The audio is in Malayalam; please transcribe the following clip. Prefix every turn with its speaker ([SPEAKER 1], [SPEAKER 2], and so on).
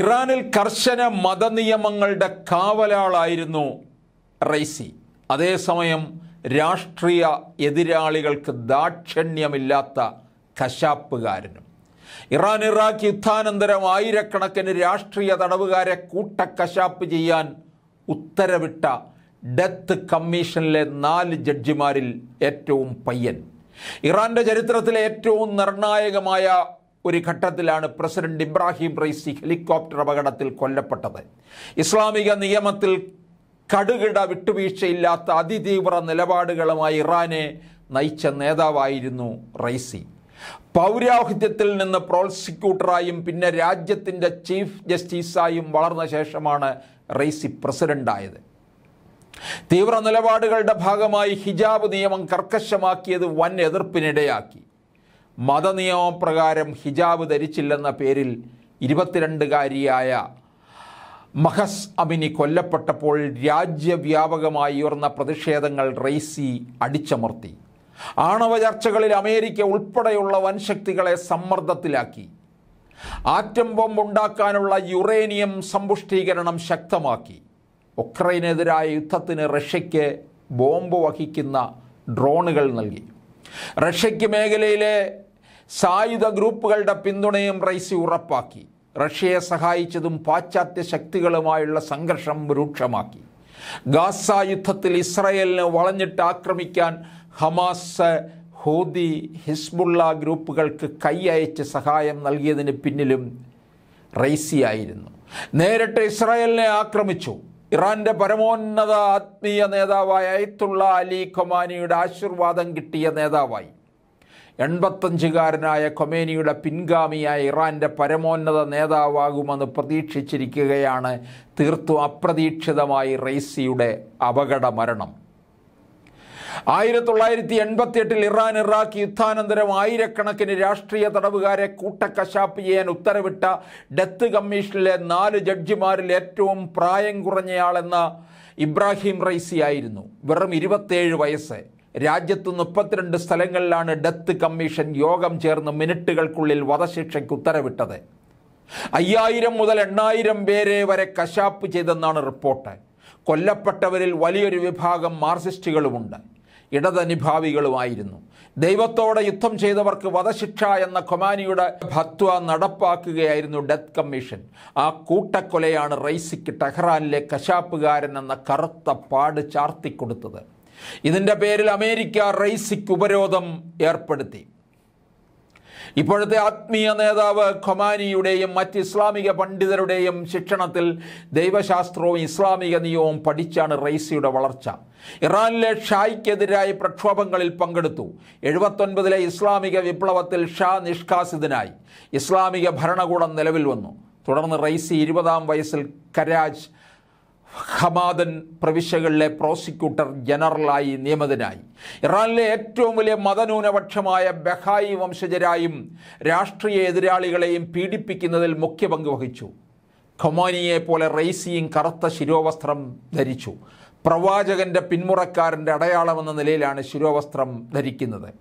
[SPEAKER 1] ഇറാനിൽ കർശന മതനിയമങ്ങളുടെ കാവലാളായിരുന്നു റൈസി അതേസമയം രാഷ്ട്രീയ എതിരാളികൾക്ക് ദാക്ഷണ്യമില്ലാത്ത കശാപ്പുകാരനും ഇറാൻ ഇറാഖ് യുദ്ധാനന്തരം ആയിരക്കണക്കിന് രാഷ്ട്രീയ തടവുകാരെ കൂട്ടക്കശാപ്പ് ചെയ്യാൻ ഉത്തരവിട്ട ഡെത്ത് കമ്മീഷനിലെ നാല് ജഡ്ജിമാരിൽ ഏറ്റവും പയ്യൻ ഇറാന്റെ ചരിത്രത്തിലെ ഏറ്റവും നിർണായകമായ ഒരു ഘട്ടത്തിലാണ് പ്രസിഡന്റ് ഇബ്രാഹിം റൈസി ഹെലികോപ്റ്റർ അപകടത്തിൽ കൊല്ലപ്പെട്ടത് ഇസ്ലാമിക നിയമത്തിൽ കടുകിട വിട്ടുവീഴ്ചയില്ലാത്ത അതിതീവ്ര നിലപാടുകളുമായി ഇറാനെ നയിച്ച നേതാവായിരുന്നു റൈസി പൗരാഹിത്യത്തിൽ നിന്ന് പ്രോസിക്യൂട്ടറായും പിന്നെ രാജ്യത്തിൻ്റെ ചീഫ് ജസ്റ്റിസായും വളർന്ന ശേഷമാണ് റൈസി പ്രസിഡൻ്റായത് തീവ്ര നിലപാടുകളുടെ ഭാഗമായി ഹിജാബ് നിയമം കർക്കശമാക്കിയത് വൻ എതിർപ്പിനിടയാക്കി മതനിയമപ്രകാരം ഹിജാബ് ധരിച്ചില്ലെന്ന പേരിൽ ഇരുപത്തിരണ്ടുകാരിയായ മഹസ് അമിനി കൊല്ലപ്പെട്ടപ്പോൾ രാജ്യവ്യാപകമായി ഉയർന്ന പ്രതിഷേധങ്ങൾ റെയ്സി അടിച്ചമർത്തി ആണവ ചർച്ചകളിൽ അമേരിക്ക ഉൾപ്പെടെയുള്ള വൻശക്തികളെ സമ്മർദ്ദത്തിലാക്കി ആറ്റം ബോംബ് ഉണ്ടാക്കാനുള്ള യുറേനിയം സമ്പുഷ്ടീകരണം ശക്തമാക്കി ഉക്രൈനെതിരായ യുദ്ധത്തിന് റഷ്യയ്ക്ക് ബോംബ് വഹിക്കുന്ന ഡ്രോണുകൾ നൽകി റഷ്യയ്ക്ക് മേഖലയിലെ സായുധ ഗ്രൂപ്പുകളുടെ പിന്തുണയും റൈസി ഉറപ്പാക്കി റഷ്യയെ സഹായിച്ചതും പാശ്ചാത്യ ശക്തികളുമായുള്ള സംഘർഷം രൂക്ഷമാക്കി ഗാസ യുദ്ധത്തിൽ ഇസ്രയേലിനെ വളഞ്ഞിട്ട് ആക്രമിക്കാൻ ഹമാസ് ഹോദി ഹിസ്ബുള്ള ഗ്രൂപ്പുകൾക്ക് കൈയയച്ച് സഹായം നൽകിയതിന് പിന്നിലും റൈസിയായിരുന്നു നേരിട്ട് ഇസ്രായേലിനെ ആക്രമിച്ചു ഇറാന്റെ പരമോന്നത ആത്മീയ നേതാവായ അയത്തുള്ള അലി ഖൊമാനിയുടെ ആശീർവാദം കിട്ടിയ നേതാവായി എൺപത്തഞ്ചുകാരനായ കൊമേനിയുടെ പിൻഗാമിയായ ഇറാൻ്റെ പരമോന്നത നേതാവാകുമെന്ന് പ്രതീക്ഷിച്ചിരിക്കുകയാണ് തീർത്തും അപ്രതീക്ഷിതമായി റൈസിയുടെ അപകട മരണം ആയിരത്തി തൊള്ളായിരത്തി എൺപത്തിയെട്ടിൽ ഇറാൻ ഇറാഖ് യുദ്ധാനന്തരം ആയിരക്കണക്കിന് രാഷ്ട്രീയ തടവുകാരെ കൂട്ടക്കശാപ്പ് ചെയ്യാൻ ഉത്തരവിട്ട ഡെത്ത് കമ്മീഷനിലെ നാല് ജഡ്ജിമാരിൽ ഏറ്റവും പ്രായം കുറഞ്ഞയാളെന്ന ഇബ്രാഹിം റൈസി ആയിരുന്നു വെറും ഇരുപത്തേഴ് വയസ്സ് രാജ്യത്ത് മുപ്പത്തിരണ്ട് സ്ഥലങ്ങളിലാണ് ഡെത്ത് കമ്മീഷൻ യോഗം ചേർന്ന് മിനിറ്റുകൾക്കുള്ളിൽ വധശിക്ഷയ്ക്ക് ഉത്തരവിട്ടത് അയ്യായിരം മുതൽ എണ്ണായിരം പേരെ വരെ കശാപ്പ് ചെയ്തെന്നാണ് റിപ്പോർട്ട് കൊല്ലപ്പെട്ടവരിൽ വലിയൊരു വിഭാഗം മാർസിസ്റ്റുകളുമുണ്ട് ഇടതനുഭാവികളുമായിരുന്നു ദൈവത്തോടെ യുദ്ധം ചെയ്തവർക്ക് വധശിക്ഷ എന്ന കൊമാനിയുടെ ഭത്വ നടപ്പാക്കുകയായിരുന്നു ഡെത്ത് കമ്മീഷൻ ആ കൂട്ടക്കൊലയാണ് റൈസിക്ക് ടെഹ്റാനിലെ കശാപ്പുകാരൻ എന്ന കറുത്ത പാട് ചാർത്തിക്കൊടുത്തത് ഇതിൻ്റെ പേരിൽ അമേരിക്ക റൈസിക്ക് ഉപരോധം ഏർപ്പെടുത്തി ഇപ്പോഴത്തെ ആത്മീയ നേതാവ് ഖൊമാനിയുടെയും മറ്റ് ഇസ്ലാമിക പണ്ഡിതരുടെയും ശിക്ഷണത്തിൽ ദൈവശാസ്ത്രവും ഇസ്ലാമിക നിയമവും പഠിച്ചാണ് റൈസിയുടെ വളർച്ച ഇറാനിലെ ഷായ്ക്കെതിരായ പ്രക്ഷോഭങ്ങളിൽ പങ്കെടുത്തു എഴുപത്തൊൻപതിലെ ഇസ്ലാമിക വിപ്ലവത്തിൽ ഷാ നിഷ്കാസിതനായി ഇസ്ലാമിക ഭരണകൂടം നിലവിൽ വന്നു തുടർന്ന് റൈസി ഇരുപതാം വയസ്സിൽ കരാജ് ഹമാദൻ പ്രവിശ്യകളിലെ പ്രോസിക്യൂട്ടർ ജനറലായി നിയമിതനായി ഇറാനിലെ ഏറ്റവും വലിയ മതന്യൂനപക്ഷമായ ബഹായി വംശജരായും രാഷ്ട്രീയ എതിരാളികളെയും പീഡിപ്പിക്കുന്നതിൽ മുഖ്യ പങ്ക് വഹിച്ചു ഖൊമാനിയെ പോലെ റൈസിയും കറുത്ത ശിരോവസ്ത്രം ധരിച്ചു പ്രവാചകന്റെ പിന്മുറക്കാരൻ്റെ അടയാളമെന്ന നിലയിലാണ് ശിരോവസ്ത്രം ധരിക്കുന്നത്